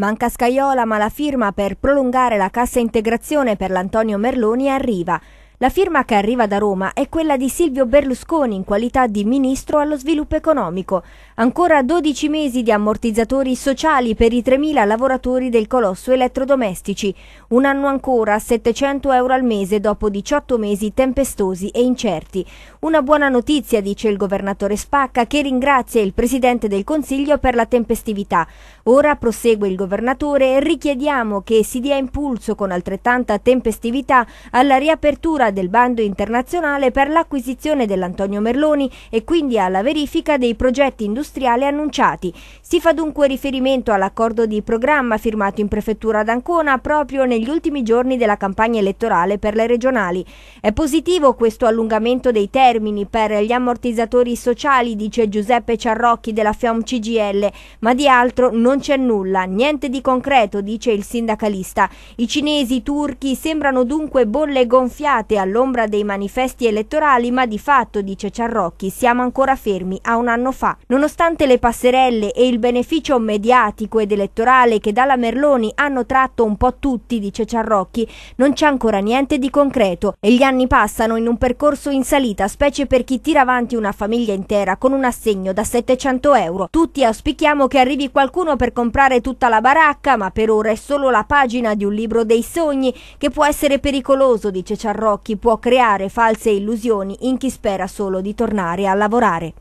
Manca Scaiola ma la firma per prolungare la cassa integrazione per l'Antonio Merloni arriva. La firma che arriva da Roma è quella di Silvio Berlusconi in qualità di ministro allo sviluppo economico. Ancora 12 mesi di ammortizzatori sociali per i 3.000 lavoratori del colosso elettrodomestici. Un anno ancora a 700 euro al mese dopo 18 mesi tempestosi e incerti. Una buona notizia, dice il governatore Spacca, che ringrazia il Presidente del Consiglio per la tempestività. Ora, prosegue il governatore, richiediamo che si dia impulso con altrettanta tempestività alla riapertura del bando internazionale per l'acquisizione dell'Antonio Merloni e quindi alla verifica dei progetti industriali annunciati. Si fa dunque riferimento all'accordo di programma firmato in prefettura ad Ancona proprio negli ultimi giorni della campagna elettorale per le regionali. È positivo questo allungamento dei termini per gli ammortizzatori sociali, dice Giuseppe Ciarrocchi della FIOM CGL, ma di altro non c'è nulla, niente di concreto, dice il sindacalista. I cinesi, i turchi sembrano dunque bolle gonfiate votate all'ombra dei manifesti elettorali, ma di fatto, dice Ciarrocchi, siamo ancora fermi a un anno fa. Nonostante le passerelle e il beneficio mediatico ed elettorale che dalla Merloni hanno tratto un po' tutti, dice Ciarrocchi, non c'è ancora niente di concreto e gli anni passano in un percorso in salita, specie per chi tira avanti una famiglia intera con un assegno da 700 euro. Tutti auspichiamo che arrivi qualcuno per comprare tutta la baracca, ma per ora è solo la pagina di un libro dei sogni che può essere pericoloso, dice Ciarrocchi occhi può creare false illusioni in chi spera solo di tornare a lavorare.